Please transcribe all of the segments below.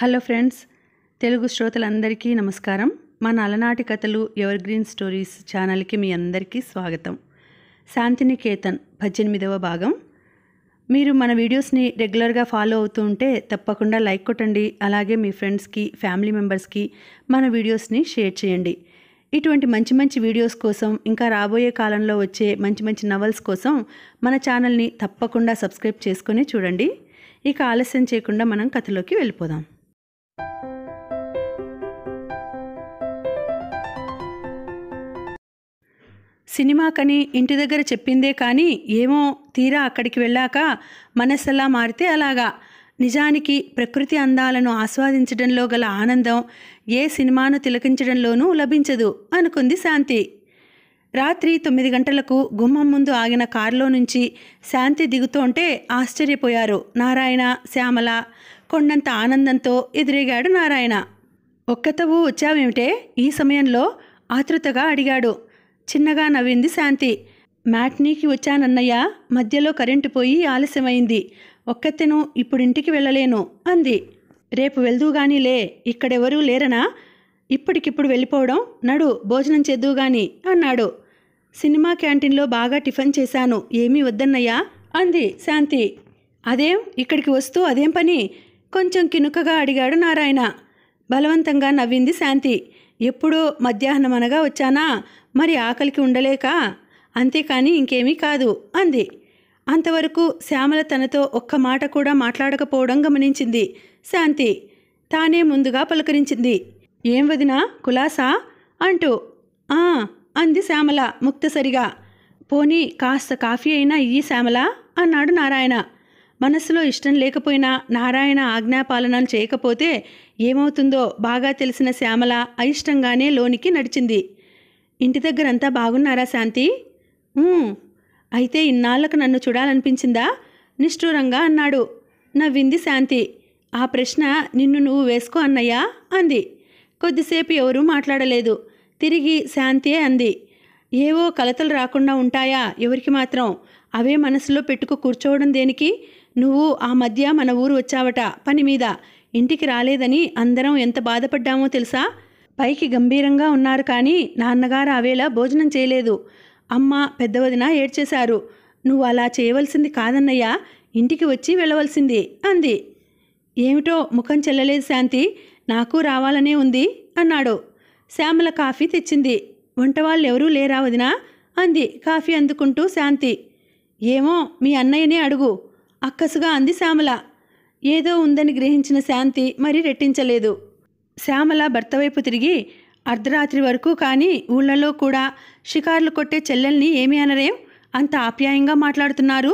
hello friends Telugu శ్రోతలందరికీ నమస్కారం మన అలనాటి కథలు ఎవర్ గ్రీన్ స్టోరీస్ ఛానల్కి మీ అందరికీ స్వాగతం శాంతినికేతన్ పద్దెనిమిదవ భాగం మీరు మన వీడియోస్ని రెగ్యులర్గా ఫాలో అవుతూ ఉంటే తప్పకుండా లైక్ కొట్టండి అలాగే మీ ఫ్రెండ్స్కి ఫ్యామిలీ మెంబర్స్కి మన వీడియోస్ని షేర్ చేయండి ఇటువంటి మంచి మంచి వీడియోస్ కోసం ఇంకా రాబోయే కాలంలో వచ్చే మంచి మంచి నవల్స్ కోసం మన ఛానల్ని తప్పకుండా సబ్స్క్రైబ్ చేసుకొని చూడండి ఇక ఆలస్యం చేయకుండా మనం కథలోకి వెళ్ళిపోదాం సినిమాకని ఇంటి దగ్గర చెప్పిందే కానీ ఏమో తీరా అక్కడికి వెళ్ళాక మనస్సలా మారితే అలాగా నిజానికి ప్రకృతి అందాలను ఆస్వాదించడంలో గల ఆనందం ఏ సినిమాను తిలకించడంలోనూ లభించదు అనుకుంది శాంతి రాత్రి తొమ్మిది గంటలకు గుమ్మం ముందు ఆగిన కారులో నుంచి శాంతి దిగుతోంటే ఆశ్చర్యపోయారు నారాయణ శ్యామల కొండంత ఆనందంతో ఎదురేగాడు నారాయణ ఒక్కతవు వచ్చావేమిటే ఈ సమయంలో ఆతృతగా అడిగాడు చిన్నగా నవ్వింది శాంతి మ్యాట్నీకి వచ్చానన్నయ్య మధ్యలో కరెంటు పోయి ఆలస్యమైంది ఒక్కతెను ఇప్పుడింటికి వెళ్ళలేను అంది రేపు వెళ్దూగానిలే ఇక్కడెవరూ లేరనా ఇప్పటికిప్పుడు వెళ్ళిపోవడం నడు భోజనం చేద్దూగాని అన్నాడు సినిమా క్యాంటీన్లో బాగా టిఫిన్ చేశాను ఏమీ వద్దన్నయ్యా అంది శాంతి అదేం ఇక్కడికి వస్తూ అదేం పని కొంచెం కినుకగా అడిగాడు నారాయణ బలవంతంగా నవ్వింది శాంతి ఎప్పుడో మధ్యాహ్నం అనగా వచ్చానా మరి ఆకలికి ఉండలేక అంతేకాని ఇంకేమీ కాదు అంది అంతవరకు శ్యామల తనతో ఒక్క మాట కూడా మాట్లాడకపోవడం గమనించింది శాంతి తానే ముందుగా పలకరించింది ఏం వదినా కులాసా అంటూ ఆ అంది శ్యామల ముక్తసరిగా పోనీ కాస్త కాఫీ అయినా ఇయ్యి శ్యామల అన్నాడు నారాయణ మనసులో ఇష్టం లేకపోయినా నారాయణ ఆజ్ఞాపాలనలు చేయకపోతే ఏమవుతుందో బాగా తెలిసిన శ్యామల అయిష్టంగానే లోనికి నడిచింది ఇంటి దగ్గర అంతా బాగున్నారా శాంతి అయితే ఇన్నాళ్ళకు నన్ను చూడాలనిపించిందా నిష్ఠూరంగా అన్నాడు నవ్వింది శాంతి ఆ ప్రశ్న నిన్ను నువ్వు వేసుకో అన్నయ్యా అంది కొద్దిసేపు ఎవరూ మాట్లాడలేదు తిరిగి శాంతియే అంది ఏవో కలతలు రాకుండా ఉంటాయా ఎవరికి మాత్రం అవే మనసులో పెట్టుకు కూర్చోవడం దేనికి నువ్వు ఆ మధ్య మన ఊరు వచ్చావట పని మీద ఇంటికి రాలేదని అందరం ఎంత బాధపడ్డామో తెలుసా పైకి గంభీరంగా ఉన్నారు కానీ నాన్నగారు ఆవేళ భోజనం చేయలేదు అమ్మ పెద్దవదిన ఏడ్చేశారు నువ్వు అలా చేయవలసింది కాదన్నయ్య ఇంటికి వచ్చి వెళ్ళవలసింది అంది ఏమిటో ముఖం చెల్లలేదు శాంతి నాకు రావాలనే ఉంది అన్నాడు శ్యామల కాఫీ తెచ్చింది వంటవాళ్ళు ఎవరూ లేరా వదినా అంది కాఫీ అందుకుంటూ శాంతి ఏమో మీ అన్నయ్యనే అడుగు అక్కసుగా అంది శ్యామల ఏదో ఉందని గ్రహించిన శాంతి మరి రెట్టించలేదు శ్యామల భర్త వైపు తిరిగి అర్ధరాత్రి వరకు కానీ ఊళ్ళలో కూడా షికార్లు కొట్టే చెల్లెల్ని ఏమీ అనరేం అంత ఆప్యాయంగా మాట్లాడుతున్నారు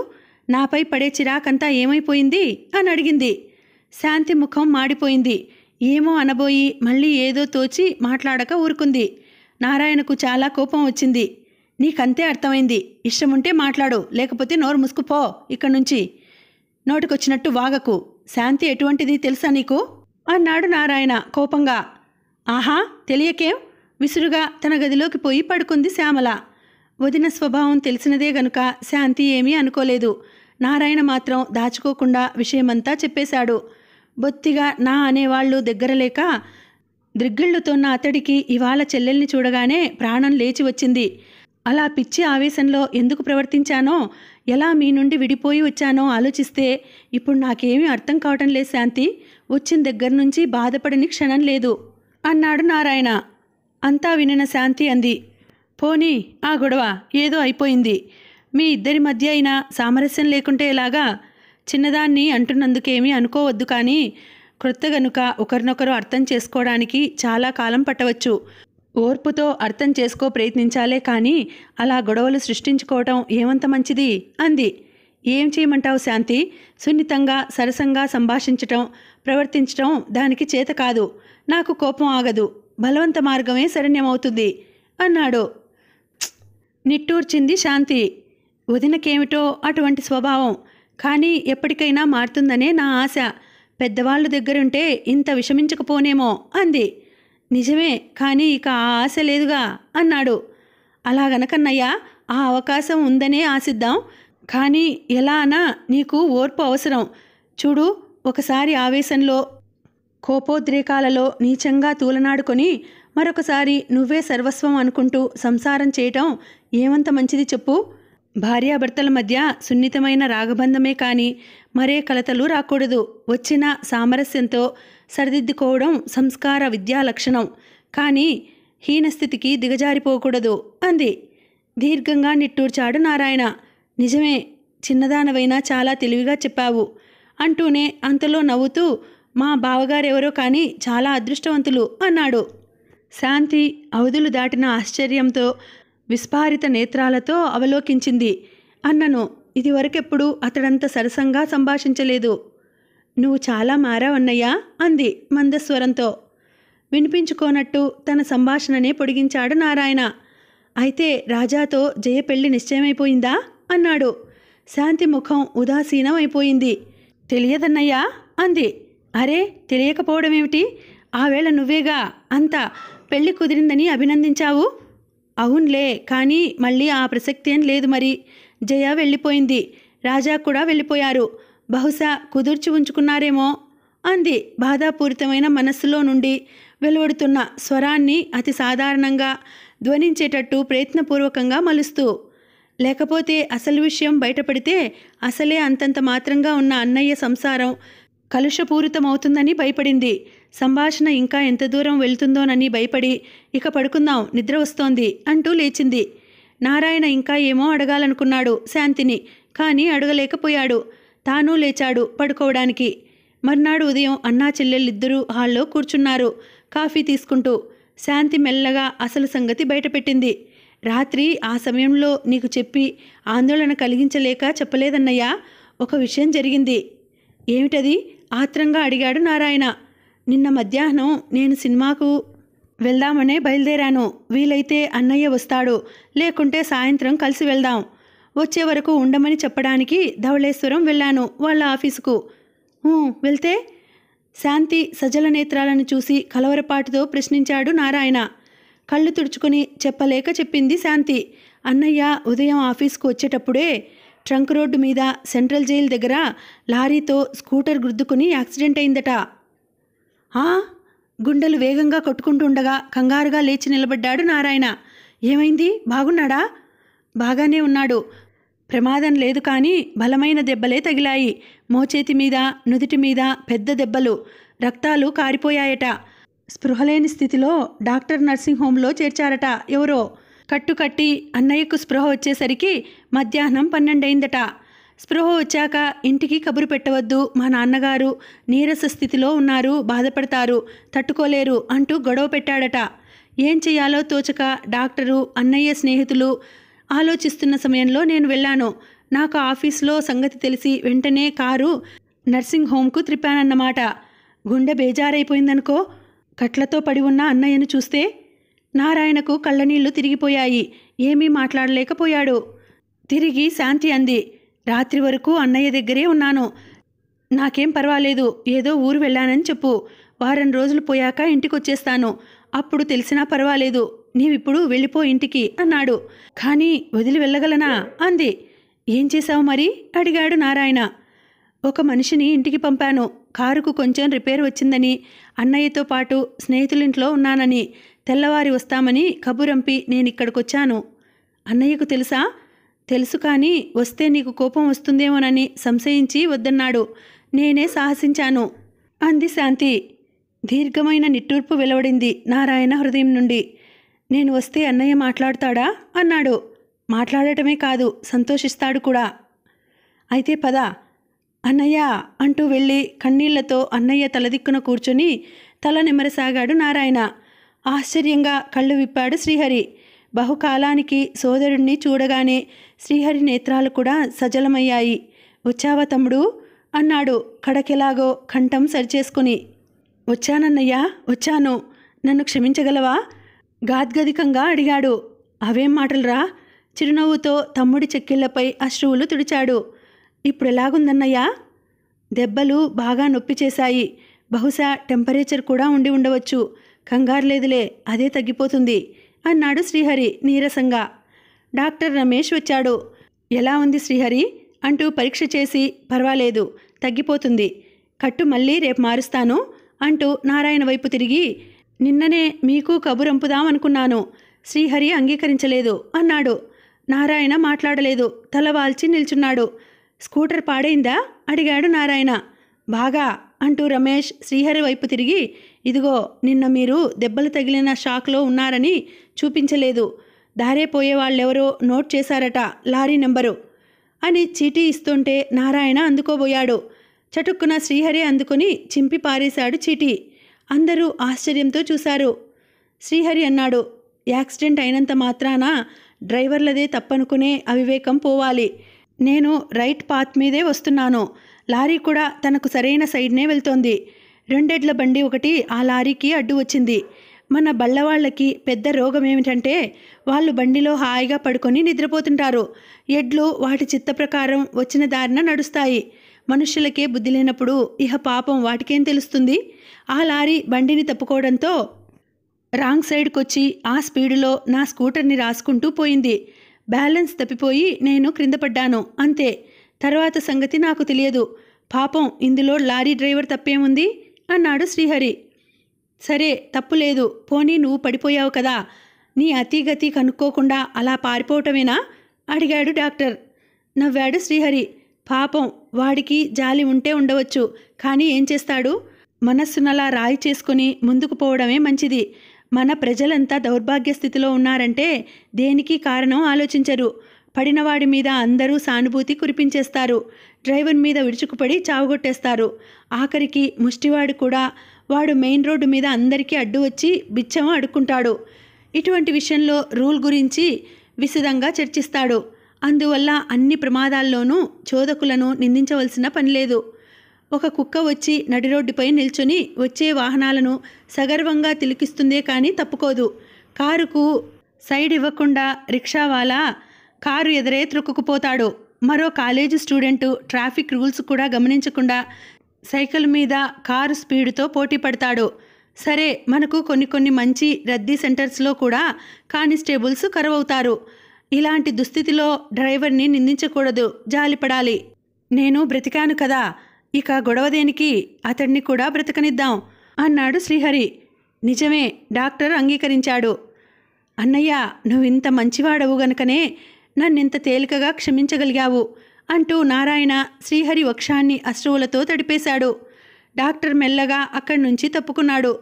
నాపై పడే చిరాకంతా ఏమైపోయింది అని అడిగింది శాంతి ముఖం మాడిపోయింది ఏమో అనబోయి మళ్ళీ ఏదో తోచి మాట్లాడక ఊరుకుంది నారాయణకు చాలా కోపం వచ్చింది నీకంతే అర్థమైంది ఇష్టముంటే మాట్లాడు లేకపోతే నోరు ముసుకుపో ఇక్కడి నుంచి నోటికొచ్చినట్టు వాగకు శాంతి ఎటువంటిది తెలుసా నీకు అన్నాడు నారాయణ కోపంగా ఆహా తెలియకేం విసురుగా తన గదిలోకి పోయి పడుకుంది శ్యామల వదిన స్వభావం తెలిసినదే గనుక శాంతి ఏమీ అనుకోలేదు నారాయణ మాత్రం దాచుకోకుండా విషయమంతా చెప్పేశాడు బొత్తిగా నా అనేవాళ్ళు దగ్గరలేక దిగ్గిళ్ళుతోన్న అతడికి ఇవాళ చెల్లెల్ని చూడగానే ప్రాణం లేచి వచ్చింది అలా పిచ్చి ఆవేశంలో ఎందుకు ప్రవర్తించానో ఎలా మీ నుండి విడిపోయి వచ్చానో ఆలోచిస్తే ఇప్పుడు నాకేమీ అర్థం కావటం లేదు శాంతి వచ్చిన దగ్గర నుంచి బాధపడని క్షణం లేదు అన్నాడు నారాయణ అంతా వినిన శాంతి అంది పోనీ ఆ గొడవ ఏదో అయిపోయింది మీ ఇద్దరి మధ్య అయినా సామరస్యం లేకుంటే ఎలాగా చిన్నదాన్ని అంటున్నందుకేమీ అనుకోవద్దు కానీ క్రొత్త గనుక ఒకరినొకరు అర్థం చేసుకోవడానికి చాలా కాలం పట్టవచ్చు ఓర్పుతో అర్థం చేసుకో ప్రయత్నించాలే కానీ అలా గొడవలు సృష్టించుకోవటం ఏమంత మంచిది అంది ఏం చేయమంటావు శాంతి సున్నితంగా సరసంగా సంభాషించటం ప్రవర్తించటం దానికి చేత కాదు నాకు కోపం ఆగదు బలవంత మార్గమే శరణ్యమవుతుంది అన్నాడు నిట్టూర్చింది శాంతి వదినకేమిటో అటువంటి స్వభావం కానీ ఎప్పటికైనా మారుతుందనే నా ఆశ పెద్దవాళ్ళు దగ్గరుంటే ఇంత విషమించకపోనేమో అంది నిజమే కానీ ఇక ఆ ఆశ లేదుగా అన్నాడు అలా ఆ అవకాశం ఉందనే ఆశిద్దాం కానీ ఎలా అనా నీకు ఓర్పు అవసరం చూడు ఒకసారి ఆవేశంలో కోపోద్రేకాలలో నీచంగా తూలనాడుకొని మరొకసారి నువ్వే సర్వస్వం అనుకుంటూ సంసారం చేయటం ఏమంత మంచిది చెప్పు భార్యాభర్తల మధ్య సున్నితమైన రాగబంధమే కానీ మరే కలతలు రాకూడదు వచ్చిన సామరస్యంతో సరిదిద్దుకోవడం సంస్కార విద్యా లక్షణం కానీ హీనస్థితికి దిగజారిపోకూడదు అంది దీర్ఘంగా నిట్టూర్చాడు నారాయణ నిజమే చిన్నదానవైనా చాలా తెలివిగా చెప్పావు అంటూనే అంతలో నవ్వుతూ మా బావగారెవరో కానీ చాలా అదృష్టవంతులు అన్నాడు శాంతి అవధులు దాటిన ఆశ్చర్యంతో విస్పారిత నేత్రాలతో అవలోకించింది అన్నను ఇదివరకెప్పుడు అతడంత సరసంగా సంభాషించలేదు నువ్వు చాలా మారావన్నయ్యా అంది మందస్వరంతో వినిపించుకోనట్టు తన సంభాషణనే పొడిగించాడు నారాయణ అయితే రాజాతో జయ పెళ్లి నిశ్చయమైపోయిందా అన్నాడు శాంతి ముఖం ఉదాసీనం అయిపోయింది తెలియదన్నయ్యా అంది అరే తెలియకపోవడం ఏమిటి ఆవేళ నువ్వేగా అంత పెళ్లి కుదిరిందని అభినందించావు అవునులే కానీ మళ్ళీ ఆ ప్రసక్తి ఏం లేదు మరి జయ వెళ్ళిపోయింది రాజా కూడా వెళ్ళిపోయారు బహుశా కుదుర్చి ఉంచుకున్నారేమో అంది బాధాపూరితమైన మనస్సులో నుండి వెలువడుతున్న స్వరాన్ని అతి సాధారణంగా ధ్వనించేటట్టు ప్రయత్నపూర్వకంగా మలుస్తూ లేకపోతే అసలు విషయం బయటపడితే అసలే అంతంత మాత్రంగా ఉన్న అన్నయ్య సంసారం కలుషపూరితమవుతుందని భయపడింది సంభాషణ ఇంకా ఎంత దూరం వెళ్తుందోనని భయపడి ఇక పడుకుందాం నిద్ర వస్తోంది అంటూ లేచింది నారాయణ ఇంకా ఏమో అడగాలనుకున్నాడు శాంతిని కానీ అడగలేకపోయాడు తాను లేచాడు పడుకోవడానికి మర్నాడు ఉదయం అన్నా చెల్లెళ్ళిద్దరూ హాల్లో కూర్చున్నారు కాఫీ తీసుకుంటూ శాంతి మెల్లగా అసలు సంగతి బయటపెట్టింది రాత్రి ఆ సమయంలో నీకు చెప్పి ఆందోళన కలిగించలేక చెప్పలేదన్నయ్యా ఒక విషయం జరిగింది ఏమిటది ఆత్రంగా అడిగాడు నారాయణ నిన్న మధ్యాహ్నం నేను సినిమాకు వెళ్దామనే బయలుదేరాను వీలైతే అన్నయ్య వస్తాడు లేకుంటే సాయంత్రం కలిసి వెళ్దాం వచ్చే వరకు ఉండమని చెప్పడానికి ధవళేశ్వరం వెళ్ళాను వాళ్ళ ఆఫీసుకు వెళ్తే శాంతి సజల నేత్రాలను చూసి కలవరపాటుతో ప్రశ్నించాడు నారాయణ కళ్ళు తుడుచుకుని చెప్పలేక చెప్పింది శాంతి అన్నయ్య ఉదయం ఆఫీస్కు వచ్చేటప్పుడే ట్రంక్ రోడ్డు మీద సెంట్రల్ జైలు దగ్గర లారీతో స్కూటర్ గుద్దుకుని యాక్సిడెంట్ అయిందట ఆ గుండెలు వేగంగా కొట్టుకుంటుండగా కంగారుగా లేచి నిలబడ్డాడు నారాయణ ఏమైంది బాగున్నాడా బాగానే ఉన్నాడు ప్రమాదం లేదు కానీ బలమైన దెబ్బలే తగిలాయి మోచేతి మీద నుదిటి మీద పెద్ద దెబ్బలు రక్తాలు కారిపోయాయట స్పృహలేని స్థితిలో డాక్టర్ నర్సింగ్ హోంలో చేర్చారట ఎవరో కట్టుకట్టి అన్నయ్యకు స్పృహ వచ్చేసరికి మధ్యాహ్నం పన్నెండైందట స్పృహ వచ్చాక ఇంటికి కబురు పెట్టవద్దు మా నాన్నగారు నీరస స్థితిలో ఉన్నారు బాధపడతారు తట్టుకోలేరు అంటూ గొడవ పెట్టాడట ఏం చేయాలో తోచక డాక్టరు అన్నయ్య స్నేహితులు ఆలోచిస్తున్న సమయంలో నేను వెళ్ళాను నాకు ఆఫీస్లో సంగతి తెలిసి వెంటనే కారు నర్సింగ్ హోమ్కు త్రిప్పానన్నమాట గుండె బేజారైపోయిందనుకో కట్లతో పడి ఉన్న అన్నయ్యను చూస్తే నారాయణకు కళ్ళనీళ్లు తిరిగిపోయాయి ఏమీ మాట్లాడలేకపోయాడు తిరిగి శాంతి అంది రాత్రి వరకు అన్నయ్య దగ్గరే ఉన్నాను నాకేం పర్వాలేదు ఏదో ఊరు వెళ్ళానని చెప్పు వారం రోజులు పోయాక ఇంటికొచ్చేస్తాను అప్పుడు తెలిసినా పర్వాలేదు నీవిప్పుడు వెళ్ళిపో ఇంటికి అన్నాడు కానీ వదిలి వెళ్ళగలనా అంది ఏం చేశావు మరి అడిగాడు నారాయణ ఒక మనిషిని ఇంటికి పంపాను కారుకు కొంచెం రిపేర్ వచ్చిందని అన్నయ్యతో పాటు స్నేహితులింట్లో ఉన్నానని తెల్లవారి వస్తామని కబురంపి నేను అన్నయ్యకు తెలుసా తెలుసు కానీ వస్తే నీకు కోపం వస్తుందేమోనని సంశయించి వద్దన్నాడు నేనే సాహసించాను అంది శాంతి దీర్ఘమైన నిట్టూర్పు వెలువడింది నారాయణ హృదయం నుండి నేను వస్తే అన్నయ్య మాట్లాడతాడా అన్నాడు మాట్లాడటమే కాదు సంతోషిస్తాడు కూడా అయితే పద అన్నయ్య అంటూ వెళ్ళి కన్నీళ్లతో అన్నయ్య తలదిక్కున కూర్చొని తల నిమరసాగాడు నారాయణ ఆశ్చర్యంగా కళ్ళు విప్పాడు శ్రీహరి బహుకాలానికి సోదరుణ్ణి చూడగానే శ్రీహరి నేత్రాలు కూడా సజలమయ్యాయి వచ్చావా తమ్ముడు అన్నాడు కడకెలాగో కంఠం సరిచేసుకుని వచ్చానన్నయ్యా వచ్చాను నన్ను క్షమించగలవా గాద్గదికంగా అడిగాడు అవేం మాటలురా చిరునవ్వుతో తమ్ముడి చెక్కిళ్లపై అశ్రువులు తుడిచాడు ఇప్పుడు ఎలాగుందన్నయ్యా దెబ్బలు బాగా నొప్పి చేశాయి బహుశా టెంపరేచర్ కూడా ఉండి ఉండవచ్చు కంగారు లేదులే అదే తగ్గిపోతుంది అన్నాడు శ్రీహరి నీరసంగా డాక్టర్ రమేష్ వచ్చాడు ఎలా ఉంది శ్రీహరి అంటూ పరీక్ష చేసి పర్వాలేదు తగ్గిపోతుంది కట్టు మళ్ళీ రేపు మారుస్తాను అంటూ నారాయణ వైపు తిరిగి నిన్ననే మీకు కబురంపుదామనుకున్నాను శ్రీహరి అంగీకరించలేదు అన్నాడు నారాయణ మాట్లాడలేదు తల వాల్చి నిల్చున్నాడు స్కూటర్ పాడైందా అడిగాడు నారాయణ బాగా అంటూ రమేష్ శ్రీహరి వైపు తిరిగి ఇదిగో నిన్న మీరు దెబ్బలు తగిలిన షాక్లో ఉన్నారని చూపించలేదు దారే పోయే నోట్ చేశారట లారీ నెంబరు అని చీటీ ఇస్తుంటే నారాయణ అందుకోబోయాడు చటుక్కున శ్రీహరి అందుకుని చింపి పారేశాడు చీటీ అందరూ ఆశ్చర్యంతో చూశారు శ్రీహరి అన్నాడు యాక్సిడెంట్ అయినంత మాత్రాన డ్రైవర్లదే తప్పనుకునే అవివేకం పోవాలి నేను రైట్ పాత్ మీదే వస్తున్నాను లారీ కూడా తనకు సరైన సైడ్నే వెళ్తోంది రెండెడ్ల బండి ఒకటి ఆ లారీకి అడ్డు వచ్చింది మన బళ్ళవాళ్ళకి పెద్ద రోగం ఏమిటంటే వాళ్ళు బండిలో హాయిగా పడుకొని నిద్రపోతుంటారు ఎడ్లు వాటి చిత్త ప్రకారం వచ్చిన దారిన నడుస్తాయి మనుషులకే బుద్ధి లేనప్పుడు ఇహ పాపం వాటికేం తెలుస్తుంది ఆ లారీ బండిని తప్పుకోవడంతో రాంగ్ సైడ్కొచ్చి ఆ స్పీడులో నా స్కూటర్ని రాసుకుంటూ పోయింది బ్యాలెన్స్ తప్పిపోయి నేను క్రింద పడ్డాను అంతే తర్వాత సంగతి నాకు తెలియదు పాపం ఇందులో లారీ డ్రైవర్ తప్పేముంది అన్నాడు శ్రీహరి సరే తప్పు లేదు పోనీ నువ్వు పడిపోయావు కదా నీ అతిగతి కనుక్కోకుండా అలా పారిపోవటమేనా అడిగాడు డాక్టర్ నవ్వాడు శ్రీహరి పాపం వాడికి జాలి ఉంటే ఉండవచ్చు కానీ ఏం చేస్తాడు మనస్సునలా రాయి చేసుకుని ముందుకు పోవడమే మంచిది మన ప్రజలంతా దౌర్భాగ్య స్థితిలో ఉన్నారంటే దేనికి కారణం ఆలోచించరు పడినవాడి మీద అందరూ సానుభూతి కురిపించేస్తారు డ్రైవర్ మీద విడుచుకుపడి చావుగొట్టేస్తారు ఆఖరికి ముష్టివాడు కూడా వాడు మెయిన్ రోడ్డు మీద అందరికీ అడ్డు వచ్చి బిచ్చం అడుక్కుంటాడు ఇటువంటి విషయంలో రూల్ గురించి విశదంగా చర్చిస్తాడు అందువల్ల అన్ని ప్రమాదాల్లోనూ చోదకులను నిందించవలసిన పని లేదు ఒక కుక్క వచ్చి నడి రోడ్డుపై నిల్చొని వచ్చే వాహనాలను సగర్వంగా తిలికిస్తుందే కానీ తప్పుకోదు కారుకు సైడ్ ఇవ్వకుండా రిక్షావాలా కారు ఎదురే త్రొక్కుపోతాడు మరో కాలేజీ స్టూడెంటు ట్రాఫిక్ రూల్స్ కూడా గమనించకుండా సైకిల్ మీద కారు స్పీడ్తో పోటీ పడతాడు సరే మనకు కొన్ని కొన్ని మంచి రద్దీ సెంటర్స్లో కూడా కానిస్టేబుల్స్ కరువవుతారు ఇలాంటి దుస్థితిలో డ్రైవర్ని నిందించకూడదు జాలిపడాలి నేను బ్రతికాను కదా ఇక గొడవ దేనికి అతడిని కూడా బ్రతకనిద్దాం అన్నాడు శ్రీహరి నిజమే డాక్టర్ అంగీకరించాడు అన్నయ్య నువ్వింత మంచివాడవు గనుకనే నన్నింత తేలికగా క్షమించగలిగావు అంటూ నారాయణ శ్రీహరి వక్షాన్ని అశ్రువులతో తడిపేశాడు డాక్టర్ మెల్లగా అక్కడి నుంచి తప్పుకున్నాడు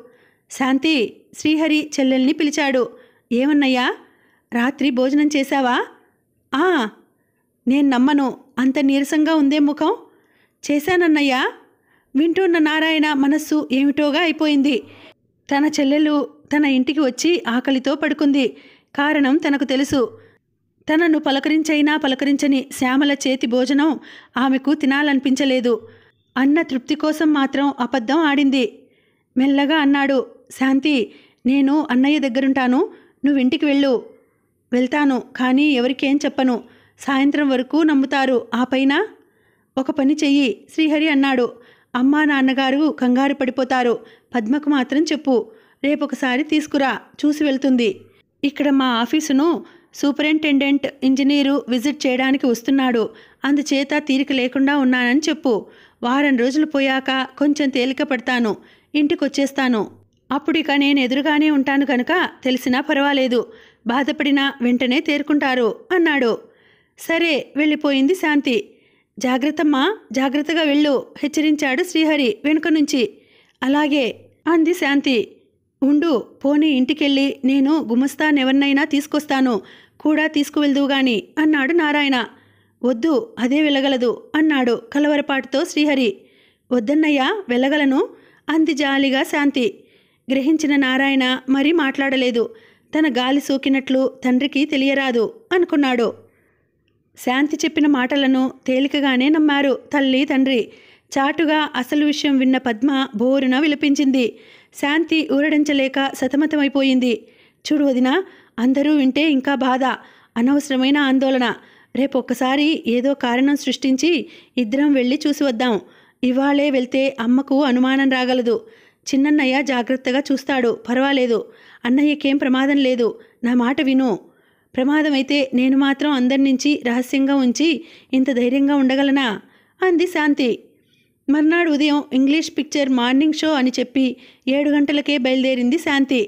శాంతి శ్రీహరి చెల్లెల్ని పిలిచాడు ఏమన్నయ్యా రాత్రి భోజనం చేశావా ఆ నేను నమ్మను అంత నీరసంగా ఉందే ముఖం చేశానన్నయ్యా వింటున్న నారాయణ మనస్సు ఏమిటోగా అయిపోయింది తన చెల్లెలు తన ఇంటికి వచ్చి ఆకలితో పడుకుంది కారణం తనకు తెలుసు తనను పలకరించైనా పలకరించని శ్యామల చేతి భోజనం ఆమెకు తినాలనిపించలేదు అన్న తృప్తి కోసం మాత్రం అబద్ధం ఆడింది మెల్లగా అన్నాడు శాంతి నేను అన్నయ్య దగ్గరుంటాను నువ్వింటికి వెళ్ళు వెళ్తాను కానీ ఎవరికేం చెప్పను సాయంత్రం వరకు నమ్ముతారు ఆ పైన ఒక పని చెయ్యి శ్రీహరి అన్నాడు అమ్మా నాన్నగారు కంగారు పడిపోతారు పద్మకు మాత్రం చెప్పు రేపొకసారి తీసుకురా చూసి వెళ్తుంది ఇక్కడ మా ఆఫీసును సూపరింటెండెంట్ ఇంజనీరు విజిట్ చేయడానికి వస్తున్నాడు అందుచేత తీరిక లేకుండా ఉన్నానని చెప్పు వారం రోజులు పోయాక కొంచెం తేలిక పడతాను ఇంటికొచ్చేస్తాను అప్పుడిక నేను ఎదురుగానే ఉంటాను కనుక తెలిసినా పర్వాలేదు బాధపడినా వెంటనే తేరుకుంటారు అన్నాడు సరే వెళ్ళిపోయింది శాంతి జాగ్రత్తమ్మా జాగ్రత్తగా వెళ్ళు హెచ్చరించాడు శ్రీహరి వెనుక నుంచి అలాగే అంది శాంతి ఉండు పోనీ ఇంటికెళ్ళి నేను గుమస్తానెవరినైనా తీసుకొస్తాను కూడా తీసుకువెళ్దువుగాని అన్నాడు నారాయణ వద్దు అదే వెళ్ళగలదు అన్నాడు కలవరపాటుతో శ్రీహరి వద్దన్నయ్యా వెళ్ళగలను అంది జాలిగా శాంతి గ్రహించిన నారాయణ మరీ మాట్లాడలేదు తన గాలి సోకినట్లు తండ్రికి తెలియరాదు అనుకున్నాడు శాంతి చెప్పిన మాటలను తేలికగానే నమ్మారు తల్లి తండ్రి చాటుగా అసలు విషయం విన్న పద్మ బోరున విలపించింది శాంతి ఊరడించలేక సతమతమైపోయింది చూడు వదిన అందరూ వింటే ఇంకా బాధ అనవసరమైన ఆందోళన రేపు ఒక్కసారి ఏదో కారణం సృష్టించి ఇద్దరం వెళ్ళి చూసి వద్దాం ఇవాళే వెళ్తే అమ్మకు అనుమానం రాగలదు చిన్నన్నయ్య జాగ్రత్తగా చూస్తాడు పర్వాలేదు అన్నయ్యకేం ప్రమాదం లేదు నా మాట విను ప్రమాదమైతే నేను మాత్రం అందరి నుంచి రహస్యంగా ఉంచి ఇంత ధైర్యంగా ఉండగలనా అంది శాంతి మర్నాడు ఉదయం ఇంగ్లీష్ పిక్చర్ మార్నింగ్ షో అని చెప్పి ఏడు గంటలకే బయలుదేరింది శాంతి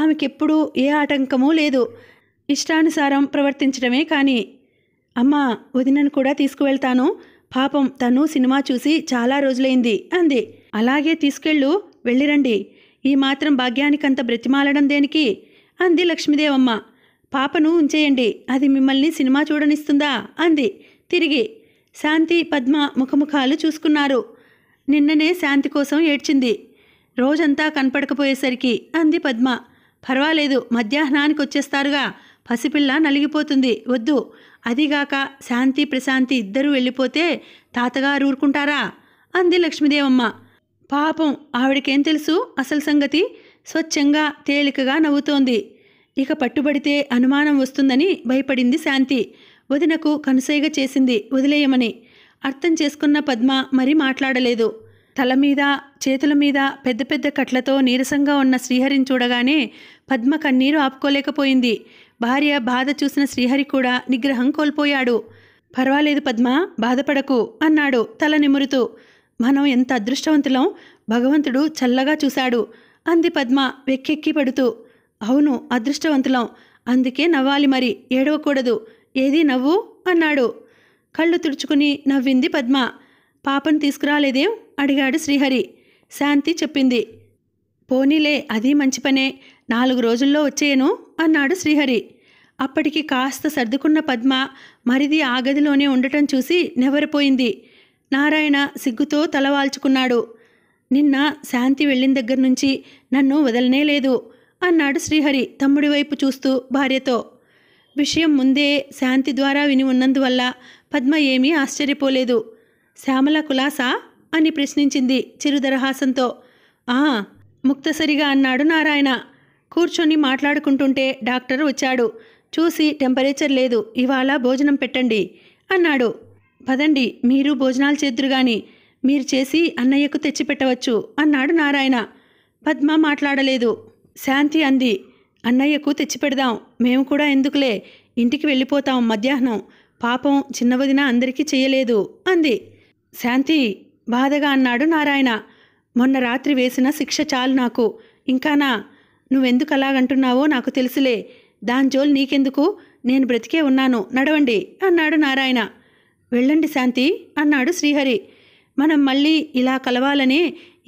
ఆమెకెప్పుడూ ఏ ఆటంకమూ లేదు ఇష్టానుసారం ప్రవర్తించడమే కానీ అమ్మా వదినను కూడా తీసుకువెళ్తాను పాపం తను సినిమా చూసి చాలా రోజులైంది అంది అలాగే తీసుకెళ్ళు వెళ్ళిరండి ఈ మాత్రం భాగ్యానికంత బ్రతిమాలడం దేనికి అంది లక్ష్మీదేవమ్మ పాపను ఉంచేయండి అది మిమ్మల్ని సినిమా చూడనిస్తుందా అంది తిరిగి శాంతి పద్మ ముఖముఖాలు చూసుకున్నారు నిన్ననే శాంతి కోసం ఏడ్చింది రోజంతా కనపడకపోయేసరికి అంది పద్మ పర్వాలేదు మధ్యాహ్నానికి వచ్చేస్తారుగా పసిపిల్ల నలిగిపోతుంది వద్దు అదిగాక శాంతి ప్రశాంతి ఇద్దరూ వెళ్ళిపోతే తాతగారు ఊరుకుంటారా అంది లక్ష్మీదేవమ్మ పాపం ఆవిడకేం తెలుసు అసలు సంగతి స్వచ్ఛంగా తేలికగా నవ్వుతోంది ఇక పట్టుబడితే అనుమానం వస్తుందని భయపడింది శాంతి వదినకు కనుసైగ చేసింది వదిలేయమని అర్థం చేసుకున్న పద్మ మరీ మాట్లాడలేదు తల మీద చేతుల మీద పెద్ద పెద్ద కట్లతో నీరసంగా ఉన్న శ్రీహరిని చూడగానే పద్మ కన్నీరు ఆపుకోలేకపోయింది భార్య బాధ చూసిన శ్రీహరి కూడా నిగ్రహం కోల్పోయాడు పర్వాలేదు పద్మ బాధపడకు అన్నాడు తల నిమురుతూ మనం ఎంత అదృష్టవంతులం భగవంతుడు చల్లగా చూశాడు అంది పద్మ వెక్కెక్కి పడుతూ అవును అదృష్టవంతులం అందుకే నవ్వాలి మరి ఏడవకూడదు ఏది నవ్వు అన్నాడు కళ్ళు తుడుచుకుని నవ్వింది పద్మ పాపను తీసుకురాలేదేం అడిగాడు శ్రీహరి శాంతి చెప్పింది పోనీలే అది మంచి పనే నాలుగు రోజుల్లో వచ్చేయను అన్నాడు శ్రీహరి అప్పటికి కాస్త సర్దుకున్న పద్మ మరిది ఆ గదిలోనే ఉండటం చూసి నెవరిపోయింది నారాయణ సిగ్గుతో తలవాల్చుకున్నాడు నిన్న శాంతి వెళ్ళిన దగ్గర నుంచి నన్ను వదలనే లేదు అన్నాడు శ్రీహరి తమ్ముడి వైపు చూస్తూ భార్యతో విషయం ముందే శాంతి ద్వారా విని ఉన్నందువల్ల పద్మ ఏమీ ఆశ్చర్యపోలేదు శ్యామల కులాసా అని ప్రశ్నించింది చిరుదరహాసంతో ఆ ముక్తసరిగా అన్నాడు నారాయణ కూర్చొని మాట్లాడుకుంటుంటే డాక్టర్ వచ్చాడు చూసి టెంపరేచర్ లేదు ఇవాళ భోజనం పెట్టండి అన్నాడు పదండి మీరు భోజనాలు చేద్దరు గాని మీరు చేసి అన్నయ్యకు తెచ్చిపెట్టవచ్చు అన్నాడు నారాయణ పద్మ మాట్లాడలేదు శాంతి అంది అన్నయ్యకు తెచ్చిపెడదాం మేము కూడా ఎందుకులే ఇంటికి వెళ్ళిపోతాం మధ్యాహ్నం పాపం చిన్న వదిన అందరికీ చేయలేదు అంది శాంతి బాధగా అన్నాడు నారాయణ మొన్న రాత్రి వేసిన శిక్ష చాలు నాకు ఇంకానా నువ్వెందుకు అలాగంటున్నావో నాకు తెలుసులే దాని జోలు నీకెందుకు నేను బ్రతికే ఉన్నాను నడవండి అన్నాడు నారాయణ వెళ్ళండి శాంతి అన్నాడు శ్రీహరి మనం మళ్ళీ ఇలా కలవాలనే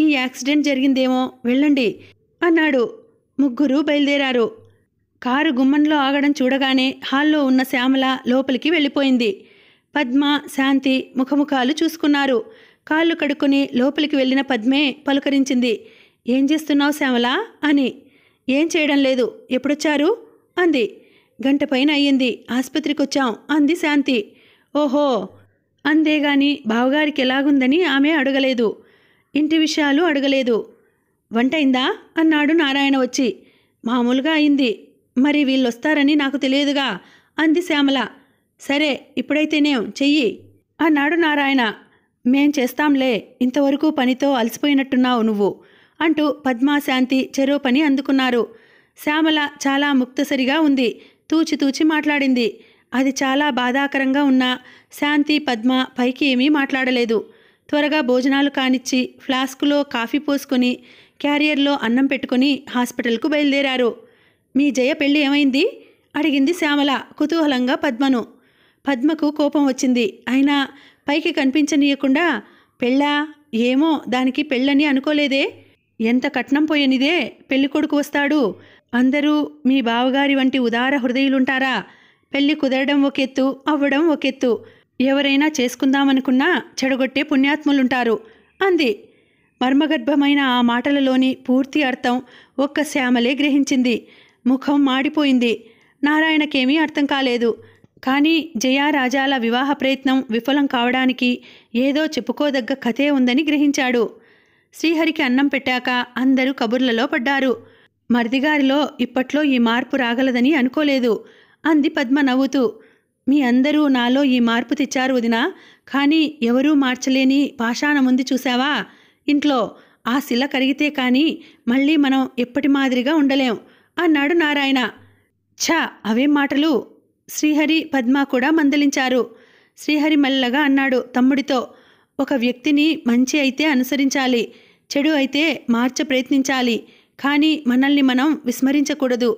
ఈ యాక్సిడెంట్ జరిగిందేమో వెళ్ళండి అన్నాడు ముగ్గురు బయలుదేరారు కారు గుమ్మంలో ఆగడం చూడగానే హాల్లో ఉన్న శ్యామల లోపలికి వెళ్ళిపోయింది పద్మ శాంతి ముఖముఖాలు చూసుకున్నారు కాళ్ళు కడుక్కుని లోపలికి వెళ్ళిన పద్మే పలుకరించింది ఏం చేస్తున్నావు శ్యామల అని ఏం చేయడం లేదు ఎప్పుడొచ్చారు అంది గంట పైన అయ్యింది ఆసుపత్రికి వచ్చాం అంది శాంతి ఓహో అందేగాని బావగారికి ఎలాగుందని ఆమె అడగలేదు ఇంటి విషయాలు అడగలేదు వంటైందా అన్నాడు నారాయణ వచ్చి మామూలుగా అయింది మరి వీళ్ళొస్తారని నాకు తెలియదుగా అంది శ్యామల సరే నేను చెయ్యి అన్నాడు నారాయణ మేం చేస్తాంలే ఇంతవరకు పనితో అలసిపోయినట్టున్నావు నువ్వు అంటూ పద్మాశాంతి చెరో పని అందుకున్నారు శ్యామల చాలా ముక్తసరిగా ఉంది తూచి తూచి మాట్లాడింది అది చాలా బాధాకరంగా ఉన్నా శాంతి పద్మ పైకి ఏమీ మాట్లాడలేదు త్వరగా భోజనాలు కానిచ్చి ఫ్లాస్కులో కాఫీ పోసుకొని క్యారియర్లో అన్నం పెట్టుకుని హాస్పిటల్కు బయలుదేరారు మీ జయ పెళ్ళి ఏమైంది అడిగింది శ్యామల కుతూహలంగా పద్మను పద్మకు కోపం వచ్చింది అయినా పైకి కనిపించనీయకుండా పెళ్ళా ఏమో దానికి పెళ్ళని అనుకోలేదే ఎంత కట్నం పోయనిదే పెళ్ళికొడుకు వస్తాడు అందరూ మీ బావగారి వంటి ఉదార హృదయులుంటారా పెళ్ళి కుదరడం ఒకెత్తు అవ్వడం ఒకెత్తు ఎవరైనా చేసుకుందామనుకున్నా చెడగొట్టే పుణ్యాత్ములుంటారు అంది మర్మగర్భమైన ఆ మాటలలోని పూర్తి అర్థం ఒక్క శ్యామలే గ్రహించింది ముఖం మాడిపోయింది నారాయణకేమీ అర్థం కాలేదు కానీ జయారాజాల వివాహ ప్రయత్నం విఫలం కావడానికి ఏదో చెప్పుకోదగ్గ కథే ఉందని గ్రహించాడు శ్రీహరికి అన్నం పెట్టాక అందరూ కబుర్లలో పడ్డారు మర్దిగారిలో ఇప్పట్లో ఈ మార్పు రాగలదని అనుకోలేదు అంది పద్మ నవ్వుతూ మీ అందరూ నాలో ఈ మార్పు తెచ్చారు వదినా కానీ ఎవరూ మార్చలేని ముందు చూసావా ఇంట్లో ఆ శిల కరిగితే కానీ మళ్ళీ మనం ఎప్పటి మాదిరిగా ఉండలేం అన్నాడు నారాయణ ఛా అవే మాటలు శ్రీహరి పద్మ కూడా మందలించారు శ్రీహరి మెల్లగా అన్నాడు తమ్ముడితో ఒక వ్యక్తిని మంచి అయితే అనుసరించాలి చెడు అయితే మార్చ ప్రయత్నించాలి కానీ మనల్ని మనం విస్మరించకూడదు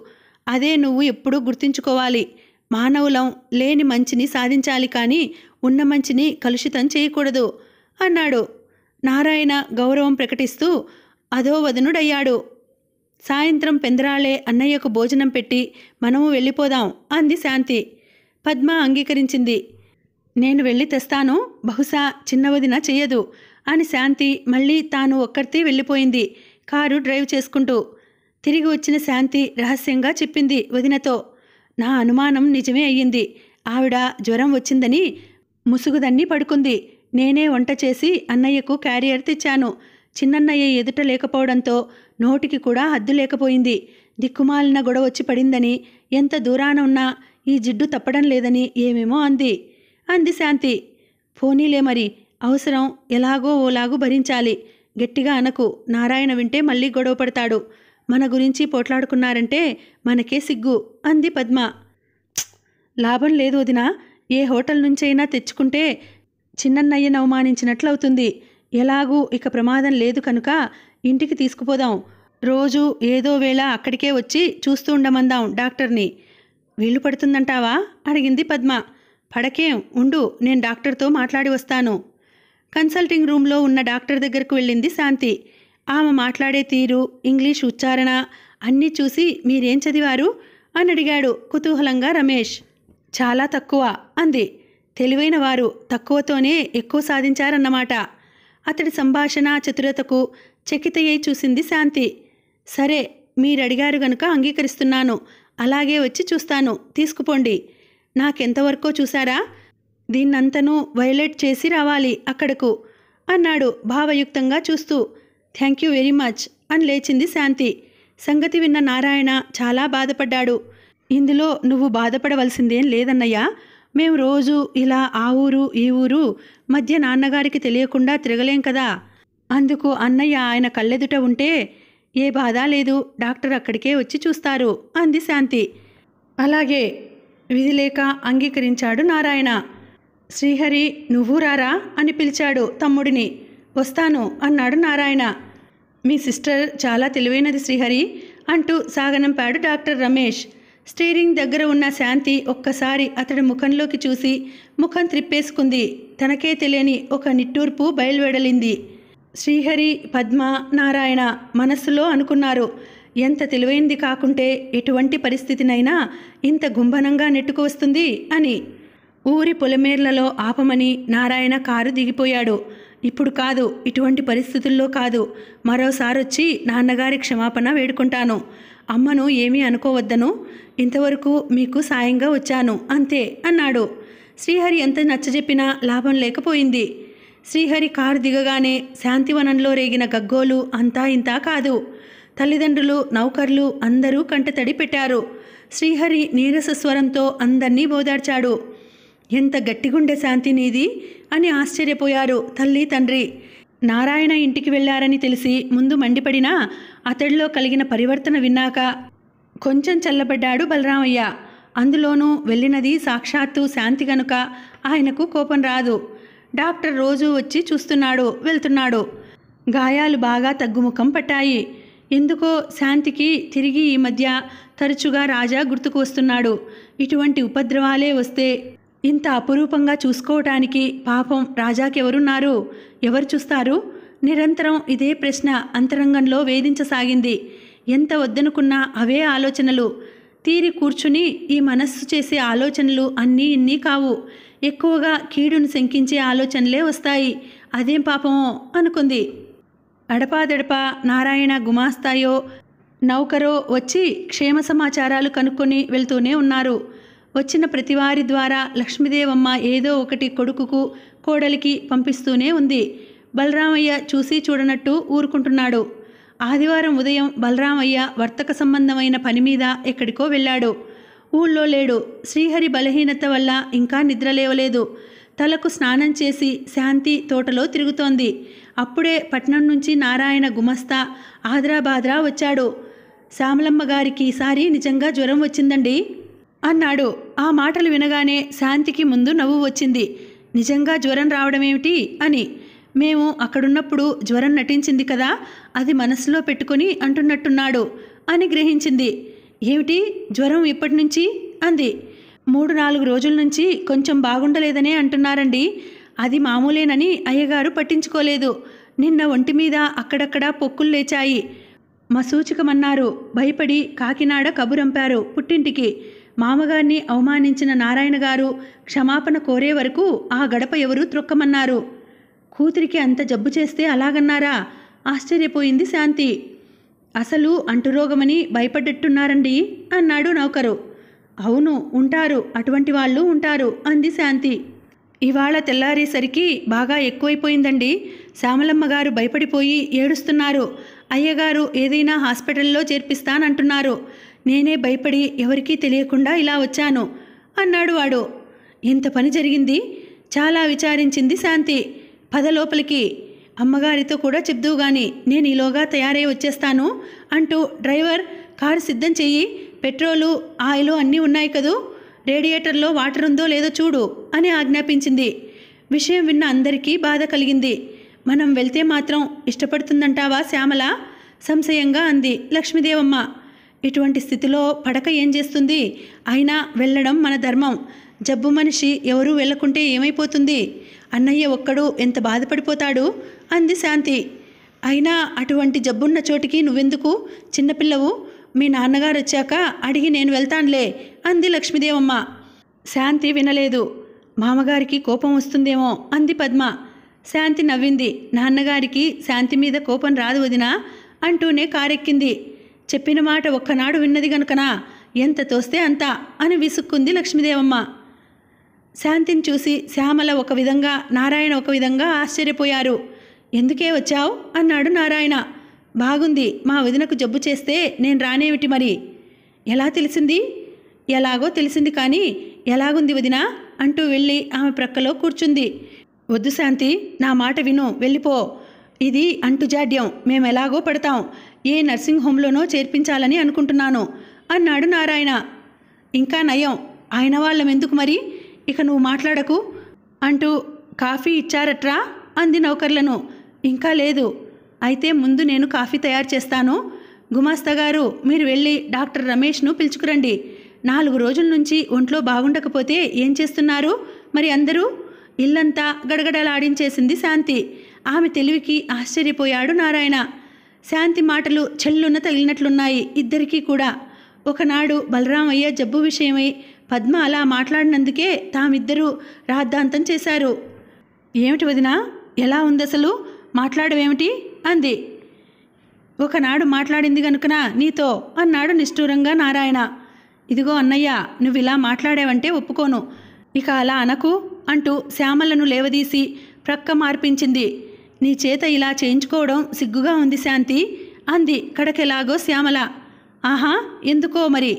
అదే నువ్వు ఎప్పుడూ గుర్తుంచుకోవాలి మానవులం లేని మంచిని సాధించాలి కానీ ఉన్న మంచిని కలుషితం చేయకూడదు అన్నాడు నారాయణ గౌరవం ప్రకటిస్తూ అధోవదనుడయ్యాడు సాయంత్రం పెందరాళే అన్నయ్యకు భోజనం పెట్టి మనము వెళ్ళిపోదాం అంది శాంతి పద్మ అంగీకరించింది నేను వెళ్ళి తెస్తాను బహుశా చిన్నవదిన చెయ్యదు అని శాంతి మళ్ళీ తాను ఒక్కర్తి వెళ్ళిపోయింది కారు డ్రైవ్ చేసుకుంటూ తిరిగి వచ్చిన శాంతి రహస్యంగా చెప్పింది వదినతో నా అనుమానం నిజమే అయ్యింది ఆవిడ జ్వరం వచ్చిందని ముసుగుదన్ని పడుకుంది నేనే వంట చేసి అన్నయ్యకు క్యారియర్ తెచ్చాను చిన్నన్నయ్య ఎదుట లేకపోవడంతో నోటికి కూడా హద్దు లేకపోయింది దిక్కుమాలిన గొడవ వచ్చి పడిందని ఎంత దూరాన ఉన్నా ఈ జిడ్డు తప్పడం లేదని ఏమేమో అంది అంది శాంతి పోనీలే మరి అవసరం ఎలాగో ఓలాగో భరించాలి గట్టిగా అనకు నారాయణ వింటే మళ్ళీ గొడవ పడతాడు మన గురించి పోట్లాడుకున్నారంటే మనకే సిగ్గు అంది పద్మ లాభం లేదు వదినా ఏ హోటల్ నుంచైనా తెచ్చుకుంటే చిన్నన్నయ్యను అవమానించినట్లవుతుంది ఎలాగూ ఇక ప్రమాదం లేదు కనుక ఇంటికి తీసుకుపోదాం రోజు ఏదో వేళ అక్కడికే వచ్చి చూస్తూ ఉండమందాం డాక్టర్ని వీలు పడుతుందంటావా అడిగింది పద్మ పడకేం ఉండు నేను డాక్టర్తో మాట్లాడి వస్తాను కన్సల్టింగ్ రూమ్లో ఉన్న డాక్టర్ దగ్గరకు వెళ్ళింది శాంతి ఆమె మాట్లాడే తీరు ఇంగ్లీష్ ఉచ్చారణ అన్నీ చూసి మీరేం చదివారు అని అడిగాడు కుతూహలంగా రమేష్ చాలా తక్కువ అంది తెలివైన వారు తక్కువతోనే ఎక్కువ సాధించారన్నమాట అతడి సంభాషణ చతురతకు చెకితయ్యి చూసింది శాంతి సరే మీరడిగారు గనుక అంగీకరిస్తున్నాను అలాగే వచ్చి చూస్తాను తీసుకుపోండి నాకెంతవరకో చూసారా దీన్నంతనూ వైలెట్ చేసి రావాలి అక్కడకు అన్నాడు భావయుక్తంగా చూస్తూ థ్యాంక్ యూ వెరీ మచ్ అని లేచింది శాంతి సంగతి విన్న నారాయణ చాలా బాధపడ్డాడు ఇందులో నువ్వు బాధపడవలసిందేం లేదన్నయ్యా మేము రోజు ఇలా ఆ ఊరు ఈ ఊరు మధ్య నాన్నగారికి తెలియకుండా తిరగలేం కదా అందుకు అన్నయ్య ఆయన కళ్ళెదుట ఉంటే ఏ బాధ లేదు డాక్టర్ అక్కడికే వచ్చి చూస్తారు అంది శాంతి అలాగే విధిలేక అంగీకరించాడు నారాయణ శ్రీహరి నువ్వు రారా అని పిలిచాడు తమ్ముడిని వస్తాను అన్నాడు నారాయణ మీ సిస్టర్ చాలా తెలివైనది శ్రీహరి అంటూ సాగనంపాడు డాక్టర్ రమేష్ స్టీరింగ్ దగ్గర ఉన్న శాంతి ఒక్కసారి అతడి ముఖంలోకి చూసి ముఖం త్రిప్పేసుకుంది తనకే తెలియని ఒక నిట్టూర్పు బయలువెడలింది శ్రీహరి పద్మ నారాయణ మనస్సులో అనుకున్నారు ఎంత తెలివైంది కాకుంటే ఎటువంటి పరిస్థితినైనా ఇంత గుంభనంగా నెట్టుకు వస్తుంది అని ఊరి పొలమేర్లలో ఆపమని నారాయణ కారు దిగిపోయాడు ఇప్పుడు కాదు ఇటువంటి పరిస్థితుల్లో కాదు మరోసారి వచ్చి నాన్నగారి క్షమాపణ వేడుకుంటాను అమ్మను ఏమీ అనుకోవద్దను ఇంతవరకు మీకు సాయంగా వచ్చాను అంతే అన్నాడు శ్రీహరి ఎంత నచ్చజెప్పినా లాభం లేకపోయింది శ్రీహరి కారు దిగగానే శాంతివనంలో రేగిన గగ్గోలు అంతా ఇంతా కాదు తల్లిదండ్రులు నౌకర్లు అందరూ కంటతడి పెట్టారు శ్రీహరి నీరస స్వరంతో అందర్నీ బోదార్చాడు ఎంత గట్టిగుండే శాంతి నీది అని ఆశ్చర్యపోయారు తల్లి తండ్రి నారాయణ ఇంటికి వెళ్లారని తెలిసి ముందు మండిపడినా అతడిలో కలిగిన పరివర్తన విన్నాక కొంచెం చల్లబడ్డాడు బలరామయ్య అందులోనూ వెళ్ళినది సాక్షాత్తు శాంతి గనుక ఆయనకు కోపం రాదు డాక్టర్ రోజు వచ్చి చూస్తున్నాడు వెళ్తున్నాడు గాయాలు బాగా తగ్గుముఖం పట్టాయి ఎందుకో శాంతికి తిరిగి ఈ మధ్య తరచుగా రాజా గుర్తుకు వస్తున్నాడు ఇటువంటి ఉపద్రవాలే వస్తే ఇంత అపురూపంగా చూసుకోవటానికి పాపం రాజాకెవరున్నారు ఎవరు చూస్తారు నిరంతరం ఇదే ప్రశ్న అంతరంగంలో వేధించసాగింది ఎంత వద్దనుకున్నా అవే ఆలోచనలు తీరి కూర్చుని ఈ మనస్సు చేసే ఆలోచనలు అన్నీ ఇన్నీ కావు ఎక్కువగా కీడును శంకించే ఆలోచనలే వస్తాయి అదేం పాపమో అనుకుంది అడపాదడప నారాయణ గుమాస్తాయో నౌకరో వచ్చి క్షేమ సమాచారాలు కనుక్కొని వెళ్తూనే ఉన్నారు వచ్చిన ప్రతివారి ద్వారా లక్ష్మీదేవమ్మ ఏదో ఒకటి కొడుకుకు కోడలికి పంపిస్తూనే ఉంది బలరామయ్య చూసి చూడనట్టు ఊరుకుంటున్నాడు ఆదివారం ఉదయం బలరామయ్య వర్తక సంబంధమైన పని మీద ఎక్కడికో వెళ్ళాడు ఊళ్ళో లేడు శ్రీహరి బలహీనత వల్ల ఇంకా నిద్రలేవలేదు తలకు స్నానం చేసి శాంతి తోటలో తిరుగుతోంది అప్పుడే పట్నం నుంచి నారాయణ గుమస్తా ఆద్రాబాద్రా వచ్చాడు శ్యామలమ్మ గారికి ఈసారి నిజంగా జ్వరం వచ్చిందండి అన్నాడు ఆ మాటలు వినగానే శాంతికి ముందు నవ్వు వచ్చింది నిజంగా జ్వరం రావడమేమిటి అని మేము అక్కడున్నప్పుడు జ్వరం నటించింది కదా అది మనసులో పెట్టుకుని అంటున్నట్టున్నాడు అని గ్రహించింది ఏమిటి జ్వరం ఇప్పటి నుంచి అంది మూడు నాలుగు రోజుల నుంచి కొంచెం బాగుండలేదనే అంటున్నారండి అది మామూలేనని అయ్యగారు పట్టించుకోలేదు నిన్న ఒంటి మీద అక్కడక్కడ పొక్కులు లేచాయి మా సూచకమన్నారు భయపడి కాకినాడ కబురంపారు పుట్టింటికి మామగారిని అవమానించిన నారాయణ గారు క్షమాపణ కోరే వరకు ఆ గడప ఎవరూ త్రొక్కమన్నారు కూతురికి అంత జబ్బు చేస్తే అలాగన్నారా ఆశ్చర్యపోయింది శాంతి అసలు అంటురోగమని భయపడ్డట్టున్నారండి అన్నాడు నౌకరు అవును ఉంటారు అటువంటి వాళ్ళు ఉంటారు అంది శాంతి ఇవాళ తెల్లారేసరికి బాగా ఎక్కువైపోయిందండి శ్యామలమ్మ గారు భయపడిపోయి ఏడుస్తున్నారు అయ్యగారు ఏదైనా హాస్పిటల్లో చేర్పిస్తానంటున్నారు నేనే భయపడి ఎవరికీ తెలియకుండా ఇలా వచ్చాను అన్నాడు వాడు ఇంత పని జరిగింది చాలా విచారించింది శాంతి పదలోపలికి అమ్మగారితో కూడా చెప్దువు గాని నేను ఈలోగా తయారై వచ్చేస్తాను అంటూ డ్రైవర్ కారు సిద్ధం చెయ్యి పెట్రోలు ఆయిల్ అన్నీ ఉన్నాయి కదూ రేడియేటర్లో వాటర్ ఉందో లేదో చూడు అని ఆజ్ఞాపించింది విషయం విన్న అందరికీ బాధ కలిగింది మనం వెళ్తే మాత్రం ఇష్టపడుతుందంటావా శ్యామల సంశయంగా అంది లక్ష్మీదేవమ్మ ఇటువంటి స్థితిలో పడక ఏం చేస్తుంది అయినా వెళ్ళడం మన ధర్మం జబ్బు మనిషి ఎవరూ వెళ్ళకుంటే ఏమైపోతుంది అన్నయ్య ఒక్కడు ఎంత బాధపడిపోతాడు అంది శాంతి అయినా అటువంటి జబ్బున్న చోటికి నువ్వెందుకు చిన్నపిల్లవు మీ నాన్నగారు వచ్చాక అడిగి నేను వెళ్తానులే అంది లక్ష్మీదేవమ్మ శాంతి వినలేదు మామగారికి కోపం వస్తుందేమో అంది పద్మ శాంతి నవ్వింది నాన్నగారికి శాంతి మీద కోపం రాదు వదినా అంటూనే కారెక్కింది చెప్పిన మాట ఒక్కనాడు విన్నది గనుకనా ఎంత తోస్తే అంత అని విసుక్కుంది లక్ష్మీదేవమ్మ శాంతిని చూసి శ్యామల ఒక విధంగా నారాయణ ఒక విధంగా ఆశ్చర్యపోయారు ఎందుకే వచ్చావు అన్నాడు నారాయణ బాగుంది మా వదినకు జబ్బు చేస్తే నేను రానేమిటి మరి ఎలా తెలిసింది ఎలాగో తెలిసింది కానీ ఎలాగుంది వదిన అంటూ వెళ్ళి ఆమె ప్రక్కలో కూర్చుంది వద్దు శాంతి నా మాట విను వెళ్ళిపో ఇది అంటుజాడ్యం మేము ఎలాగో పడతాం ఏ నర్సింగ్ హోంలోనో చేర్పించాలని అనుకుంటున్నాను అన్నాడు నారాయణ ఇంకా నయం ఆయన వాళ్ళం ఎందుకు మరి ఇక నువ్వు మాట్లాడకు అంటూ కాఫీ ఇచ్చారట్రా అంది నౌకర్లను ఇంకా లేదు అయితే ముందు నేను కాఫీ తయారు చేస్తాను గుమాస్తా గారు మీరు వెళ్ళి డాక్టర్ రమేష్ను పిలుచుకురండి నాలుగు రోజుల నుంచి ఒంట్లో బాగుండకపోతే ఏం చేస్తున్నారు మరి అందరూ ఇల్లంతా గడగడలాడించేసింది శాంతి ఆమె తెలివికి ఆశ్చర్యపోయాడు నారాయణ శాంతి మాటలు చెల్లున తగిలినట్లున్నాయి ఇద్దరికీ కూడా ఒకనాడు బలరామయ్య జబ్బు విషయమై పద్మ అలా మాట్లాడినందుకే తామిద్దరూ రాద్ధాంతం చేశారు ఏమిటి వదినా ఎలా ఉందసలు మాట్లాడవేమిటి అంది ఒకనాడు మాట్లాడింది గనుకనా నీతో అన్నాడు నిష్ఠూరంగా నారాయణ ఇదిగో అన్నయ్య నువ్వు ఇలా మాట్లాడావంటే ఒప్పుకోను ఇక అలా అనకు అంటూ శ్యామలను లేవదీసి ప్రక్క మార్పించింది నీ చేత ఇలా చేయించుకోవడం సిగ్గుగా ఉంది శాంతి అంది కడకెలాగో శ్యామల ఆహా ఎందుకో మరి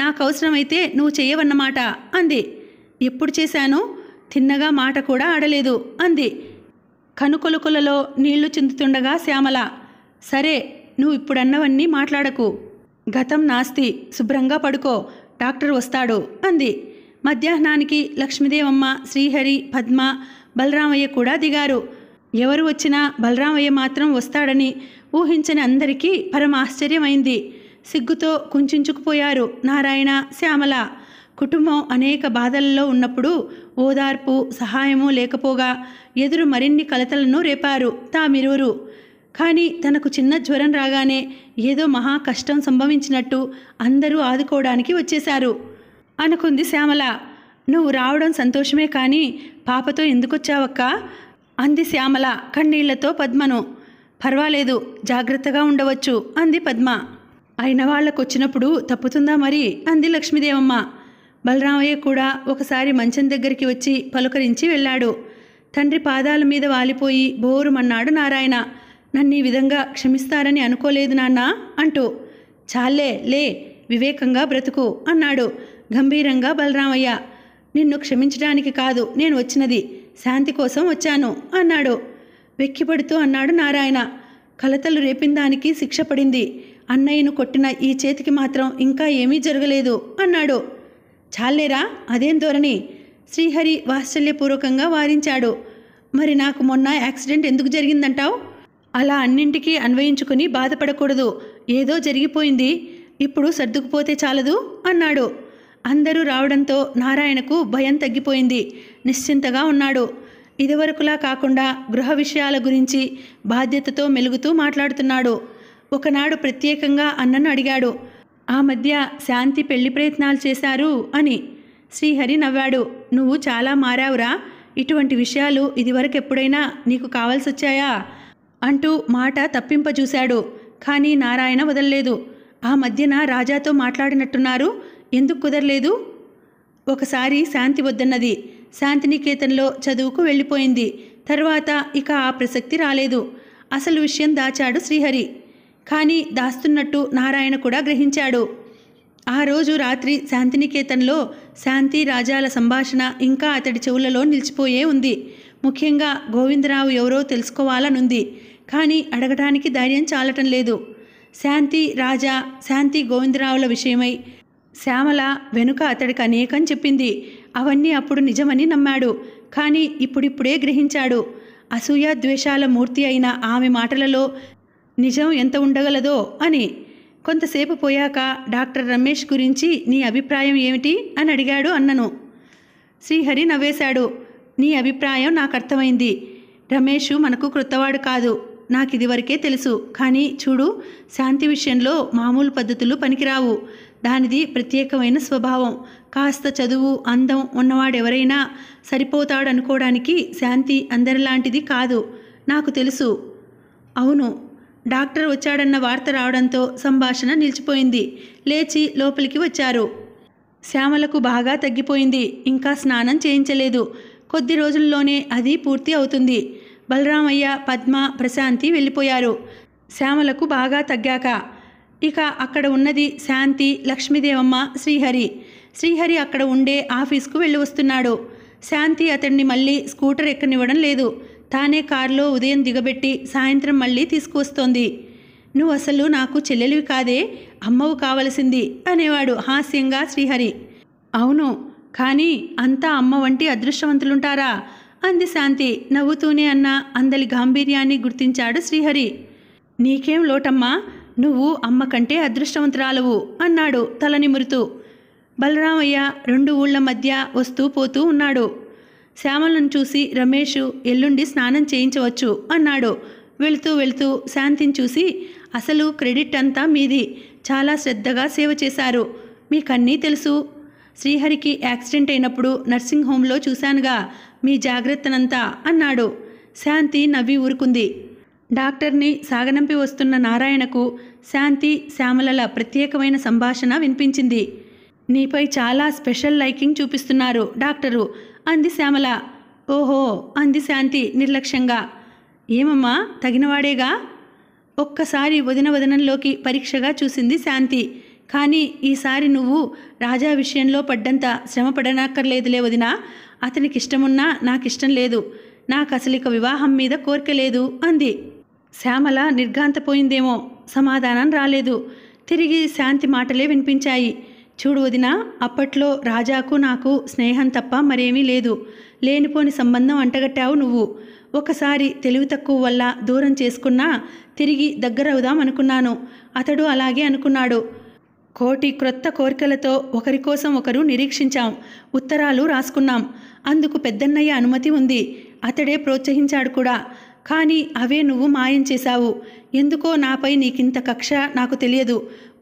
నాకు అవసరమైతే నువ్వు చేయవన్నమాట అంది ఎప్పుడు చేశాను తిన్నగా మాట కూడా ఆడలేదు అంది కనుకొలుకులలో నీళ్లు చిందుతుండగా శ్యామల సరే నువ్వు ఇప్పుడన్నవన్నీ మాట్లాడకు గతం నాస్తి శుభ్రంగా పడుకో డాక్టర్ వస్తాడు అంది మధ్యాహ్నానికి లక్ష్మీదేవమ్మ శ్రీహరి పద్మ బలరామయ్య కూడా దిగారు ఎవరు వచ్చినా బలరామయ్య మాత్రం వస్తాడని ఊహించని అందరికీ పరమ ఆశ్చర్యమైంది సిగ్గుతో కుంచుకుపోయారు నారాయణ శ్యామల కుటుంబం అనేక బాధల్లో ఉన్నప్పుడు ఓదార్పు సహాయము లేకపోగా ఎదురు మరిన్ని కలతలను రేపారు తామిరువురు కానీ తనకు చిన్న జ్వరం రాగానే ఏదో మహా కష్టం సంభవించినట్టు అందరూ ఆదుకోవడానికి వచ్చేశారు అనుకుంది శ్యామల నువ్వు రావడం సంతోషమే కానీ పాపతో ఎందుకొచ్చావక్క అంది శ్యామల కన్నీళ్లతో పద్మను పర్వాలేదు జాగ్రత్తగా ఉండవచ్చు అంది పద్మ అయిన వాళ్ళకొచ్చినప్పుడు తప్పుతుందా మరి అంది లక్ష్మీదేవమ్మ బలరామయ్య కూడా ఒకసారి మంచం దగ్గరికి వచ్చి పలుకరించి వెళ్ళాడు తండ్రి పాదాల మీద వాలిపోయి బోరుమన్నాడు నారాయణ నన్ను ఈ విధంగా క్షమిస్తారని అనుకోలేదు నాన్న అంటూ చాలే లే వివేకంగా బ్రతుకు అన్నాడు గంభీరంగా బలరామయ్య నిన్ను క్షమించడానికి కాదు నేను వచ్చినది శాంతి కోసం వచ్చాను అన్నాడు వెక్కిపడుతూ అన్నాడు నారాయణ కలతలు రేపిన దానికి శిక్ష పడింది అన్నయ్యను కొట్టిన ఈ చేతికి మాత్రం ఇంకా ఏమీ జరగలేదు అన్నాడు చాలేరా అదేం ధోరణి శ్రీహరి వాత్సల్యపూర్వకంగా వారించాడు మరి నాకు మొన్న యాక్సిడెంట్ ఎందుకు జరిగిందంటావు అలా అన్నింటికీ అన్వయించుకుని బాధపడకూడదు ఏదో జరిగిపోయింది ఇప్పుడు సర్దుకుపోతే చాలదు అన్నాడు అందరూ రావడంతో నారాయణకు భయం తగ్గిపోయింది నిశ్చింతగా ఉన్నాడు ఇదివరకులా కాకుండా గృహ విషయాల గురించి బాధ్యతతో మెలుగుతూ మాట్లాడుతున్నాడు ఒకనాడు ప్రత్యేకంగా అన్నను అడిగాడు ఆ మధ్య శాంతి పెళ్లి ప్రయత్నాలు చేశారు అని శ్రీహరి నవ్వాడు నువ్వు చాలా మారావురా ఇటువంటి విషయాలు ఇదివరకు ఎప్పుడైనా నీకు వచ్చాయా అంటూ మాట తప్పింపజూశాడు కానీ నారాయణ వదల్లేదు ఆ మధ్యన రాజాతో మాట్లాడినట్టున్నారు ఎందుకు కుదరలేదు ఒకసారి శాంతి వద్దన్నది శాంతినికేతన్లో చదువుకు వెళ్ళిపోయింది తర్వాత ఇక ఆ ప్రసక్తి రాలేదు అసలు విషయం దాచాడు శ్రీహరి కానీ దాస్తున్నట్టు నారాయణ కూడా గ్రహించాడు ఆ రోజు రాత్రి శాంతినికేతన్లో శాంతి రాజాల సంభాషణ ఇంకా అతడి చెవులలో నిలిచిపోయే ఉంది ముఖ్యంగా గోవిందరావు ఎవరో తెలుసుకోవాలనుంది కానీ అడగడానికి ధైర్యం చాలటం లేదు శాంతి రాజా శాంతి గోవిందరావుల విషయమై శ్యామల వెనుక అతడికి అనేకం చెప్పింది అవన్నీ అప్పుడు నిజమని నమ్మాడు కానీ ఇప్పుడిప్పుడే గ్రహించాడు అసూయ ద్వేషాల మూర్తి అయిన ఆమె మాటలలో నిజం ఎంత ఉండగలదో అని కొంతసేపు పోయాక డాక్టర్ రమేష్ గురించి నీ అభిప్రాయం ఏమిటి అని అడిగాడు అన్నను శ్రీహరి నవ్వేశాడు నీ అభిప్రాయం నాకు అర్థమైంది రమేష్ మనకు క్రొత్తవాడు కాదు నాకు ఇదివరకే తెలుసు కానీ చూడు శాంతి విషయంలో మామూలు పద్ధతులు పనికిరావు దానిది ప్రత్యేకమైన స్వభావం కాస్త చదువు అందం ఉన్నవాడెవరైనా సరిపోతాడనుకోవడానికి శాంతి అందరిలాంటిది కాదు నాకు తెలుసు అవును డాక్టర్ వచ్చాడన్న వార్త రావడంతో సంభాషణ నిలిచిపోయింది లేచి లోపలికి వచ్చారు శ్యామలకు బాగా తగ్గిపోయింది ఇంకా స్నానం చేయించలేదు కొద్ది రోజుల్లోనే అది పూర్తి అవుతుంది బలరామయ్య పద్మ ప్రశాంతి వెళ్ళిపోయారు శ్యామలకు బాగా తగ్గాక ఇక అక్కడ ఉన్నది శాంతి లక్ష్మీదేవమ్మ శ్రీహరి శ్రీహరి అక్కడ ఉండే ఆఫీస్కు వెళ్ళి వస్తున్నాడు శాంతి అతడిని మళ్ళీ స్కూటర్ ఎక్కనివ్వడం లేదు తానే కారులో ఉదయం దిగబెట్టి సాయంత్రం మళ్ళీ తీసుకువస్తోంది నువ్వు అసలు నాకు చెల్లెలివి కాదే అమ్మవు కావలసింది అనేవాడు హాస్యంగా శ్రీహరి అవును కానీ అంతా అమ్మ వంటి అదృష్టవంతులుంటారా అంది శాంతి నవ్వుతూనే అన్న అందలి గాంభీర్యాన్ని గుర్తించాడు శ్రీహరి నీకేం లోటమ్మా నువ్వు అమ్మ కంటే అదృష్టవంతురాలవు అన్నాడు తల బలరామయ్య రెండు ఊళ్ళ మధ్య వస్తూ పోతూ ఉన్నాడు శ్యామలను చూసి రమేష్ ఎల్లుండి స్నానం చేయించవచ్చు అన్నాడు వెళుతూ వెళుతూ శాంతిని చూసి అసలు క్రెడిట్ అంతా మీది చాలా శ్రద్ధగా సేవ చేశారు మీకన్నీ తెలుసు శ్రీహరికి యాక్సిడెంట్ అయినప్పుడు నర్సింగ్ హోంలో చూశానుగా మీ జాగ్రత్తనంతా అన్నాడు శాంతి నవ్వి ఊరుకుంది డాక్టర్ని సాగనంపి వస్తున్న నారాయణకు శాంతి శ్యామలల ప్రత్యేకమైన సంభాషణ వినిపించింది నీపై చాలా స్పెషల్ లైకింగ్ చూపిస్తున్నారు డాక్టరు అంది శ్యామల ఓహో అంది శాంతి నిర్లక్ష్యంగా ఏమమ్మా తగినవాడేగా ఒక్కసారి వదిన వదనంలోకి పరీక్షగా చూసింది శాంతి కానీ ఈసారి నువ్వు రాజా విషయంలో పడ్డంత శ్రమ పడనక్కర్లేదులే వదినా అతనికి ఇష్టమున్నా నాకిష్టం లేదు నాకు అసలు వివాహం మీద కోరిక లేదు అంది శ్యామల నిర్ఘాంతపోయిందేమో సమాధానం రాలేదు తిరిగి శాంతి మాటలే వినిపించాయి చూడు వదిన అప్పట్లో రాజాకు నాకు స్నేహం తప్ప మరేమీ లేదు లేనిపోని సంబంధం అంటగట్టావు నువ్వు ఒకసారి తెలివి తక్కువ వల్ల దూరం చేసుకున్నా తిరిగి దగ్గరవుదాం అనుకున్నాను అతడు అలాగే అనుకున్నాడు కోటి క్రొత్త కోరికలతో ఒకరి కోసం ఒకరు నిరీక్షించాం ఉత్తరాలు రాసుకున్నాం అందుకు పెద్దన్నయ్య అనుమతి ఉంది అతడే ప్రోత్సహించాడు కూడా కానీ అవే నువ్వు మాయం చేశావు ఎందుకో నాపై నీకింత కక్ష నాకు తెలియదు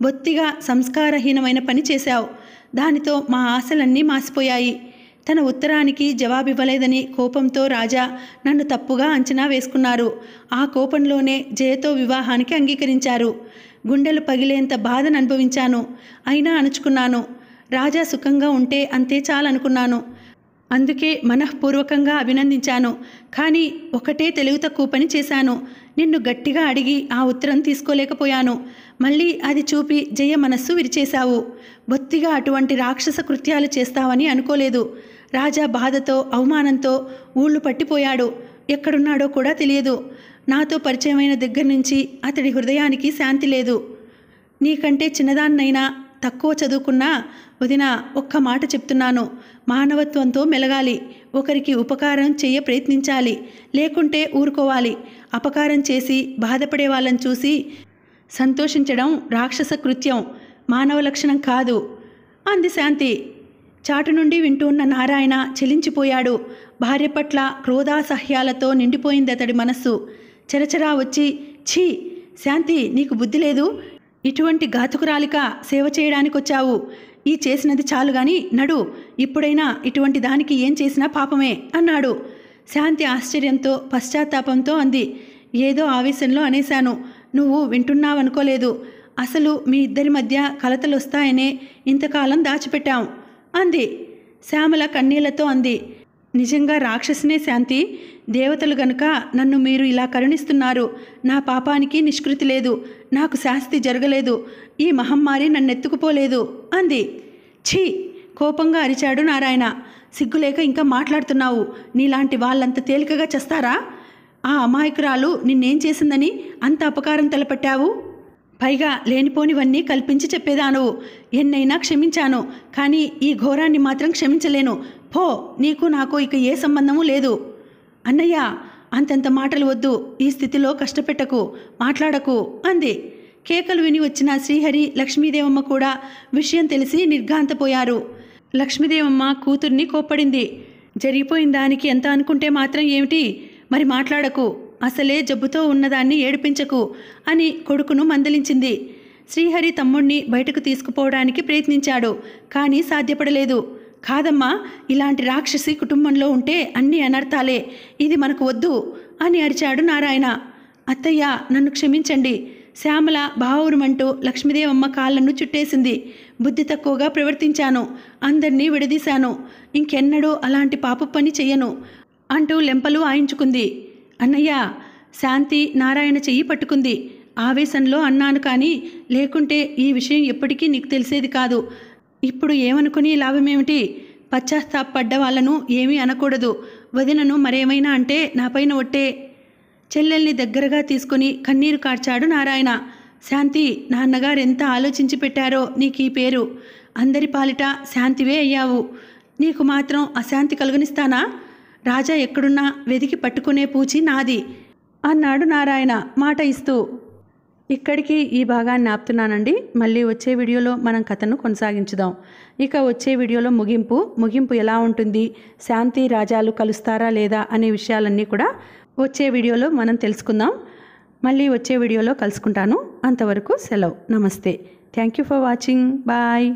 బొత్తిగా సంస్కారహీనమైన పని చేశావు దానితో మా ఆశలన్నీ మాసిపోయాయి తన ఉత్తరానికి జవాబివ్వలేదని కోపంతో రాజా నన్ను తప్పుగా అంచనా వేసుకున్నారు ఆ కోపంలోనే జయతో వివాహానికి అంగీకరించారు గుండెలు పగిలేంత బాధను అనుభవించాను అయినా అణుచుకున్నాను రాజా సుఖంగా ఉంటే అంతే చాలనుకున్నాను అందుకే మనఃపూర్వకంగా అభినందించాను కానీ ఒకటే తెలివి తక్కువ పని చేశాను నిన్ను గట్టిగా అడిగి ఆ ఉత్తరం తీసుకోలేకపోయాను మళ్ళీ అది చూపి జయ మనస్సు విరిచేశావు బొత్తిగా అటువంటి రాక్షస కృత్యాలు చేస్తావని అనుకోలేదు రాజా బాధతో అవమానంతో ఊళ్ళు పట్టిపోయాడు ఎక్కడున్నాడో కూడా తెలియదు నాతో పరిచయమైన దగ్గర నుంచి అతడి హృదయానికి శాంతి లేదు నీకంటే చిన్నదాన్నైనా తక్కువ చదువుకున్నా వదిన ఒక్క మాట చెప్తున్నాను మానవత్వంతో మెలగాలి ఒకరికి ఉపకారం చేయ ప్రయత్నించాలి లేకుంటే ఊరుకోవాలి అపకారం చేసి బాధపడే వాళ్ళని చూసి సంతోషించడం రాక్షస కృత్యం మానవ లక్షణం కాదు అంది శాంతి చాటు నుండి వింటూ ఉన్న నారాయణ చెలించిపోయాడు భార్య పట్ల క్రోధాసహ్యాలతో నిండిపోయింది అతడి మనస్సు చెరచరా వచ్చి ఛీ శాంతి నీకు బుద్ధి లేదు ఇటువంటి ఘాతుకురాలిక సేవ చేయడానికి వచ్చావు ఈ చేసినది చాలు గాని నడు ఇప్పుడైనా ఇటువంటి దానికి ఏం చేసినా పాపమే అన్నాడు శాంతి ఆశ్చర్యంతో పశ్చాత్తాపంతో అంది ఏదో ఆవేశంలో అనేశాను నువ్వు వింటున్నావనుకోలేదు అసలు మీ ఇద్దరి మధ్య కలతలొస్తాయనే ఇంతకాలం దాచిపెట్టాం అంది శ్యామల కన్నీళ్లతో అంది నిజంగా రాక్షసునే శాంతి దేవతలు గనుక నన్ను మీరు ఇలా కరుణిస్తున్నారు నా పాపానికి నిష్కృతి లేదు నాకు శాస్తి జరగలేదు ఈ మహమ్మారి నన్నెత్తుకుపోలేదు అంది ఛీ కోపంగా అరిచాడు నారాయణ సిగ్గులేక ఇంకా మాట్లాడుతున్నావు నీలాంటి వాళ్ళంత తేలికగా చేస్తారా ఆ అమాయకురాలు నిన్నేం చేసిందని అంత అపకారం తలపెట్టావు పైగా లేనిపోనివన్నీ కల్పించి చెప్పేదానవు ఎన్నైనా క్షమించాను కానీ ఈ ఘోరాన్ని మాత్రం క్షమించలేను పో నీకు నాకు ఇక ఏ సంబంధము లేదు అన్నయ్య అంతంత మాటలు వద్దు ఈ స్థితిలో కష్టపెట్టకు మాట్లాడకు అంది కేకలు విని వచ్చిన శ్రీహరి లక్ష్మీదేవమ్మ కూడా విషయం తెలిసి నిర్ఘాంతపోయారు లక్ష్మీదేవమ్మ కూతుర్ని కోప్పడింది జరిగిపోయిన దానికి ఎంత అనుకుంటే మాత్రం ఏమిటి మరి మాట్లాడకు అసలే జబ్బుతో ఉన్నదాన్ని ఏడిపించకు అని కొడుకును మందలించింది శ్రీహరి తమ్ముణ్ణి బయటకు తీసుకుపోవడానికి ప్రయత్నించాడు కానీ సాధ్యపడలేదు కాదమ్మా ఇలాంటి రాక్షసి కుటుంబంలో ఉంటే అన్ని అనర్థాలే ఇది మనకు వద్దు అని అరిచాడు నారాయణ అత్తయ్య నన్ను క్షమించండి శ్యామల భావూరమంటూ లక్ష్మీదేవమ్మ కాళ్ళను చుట్టేసింది బుద్ధి తక్కువగా ప్రవర్తించాను అందరినీ విడదీశాను ఇంకెన్నడూ అలాంటి పాప పని చెయ్యను అంటూ లెంపలు ఆయించుకుంది అన్నయ్య శాంతి నారాయణ చెయ్యి పట్టుకుంది ఆవేశంలో అన్నాను కానీ లేకుంటే ఈ విషయం ఎప్పటికీ నీకు తెలిసేది కాదు ఇప్పుడు ఏమనుకుని లాభమేమిటి పశ్చాత్తాపడ్డ వాళ్ళను ఏమీ అనకూడదు వదినను మరేమైనా అంటే నాపైన ఒట్టే చెల్లెల్ని దగ్గరగా తీసుకుని కన్నీరు కార్చాడు నారాయణ శాంతి నాన్నగారు ఎంత ఆలోచించి పెట్టారో నీకు ఈ పేరు అందరి పాలిట శాంతివే అయ్యావు నీకు మాత్రం అశాంతి కలుగనిస్తానా రాజా ఎక్కడున్నా వెదికి పట్టుకునే పూచి నాది అన్నాడు నారాయణ మాట ఇస్తూ ఇక్కడికి ఈ భాగాన్ని ఆపుతున్నానండి మళ్ళీ వచ్చే వీడియోలో మనం కథను కొనసాగించుదాం ఇక వచ్చే వీడియోలో ముగింపు ముగింపు ఎలా ఉంటుంది శాంతి రాజాలు కలుస్తారా లేదా అనే విషయాలన్నీ కూడా వచ్చే వీడియోలో మనం తెలుసుకుందాం మళ్ళీ వచ్చే వీడియోలో కలుసుకుంటాను అంతవరకు సెలవు నమస్తే thank you for watching bye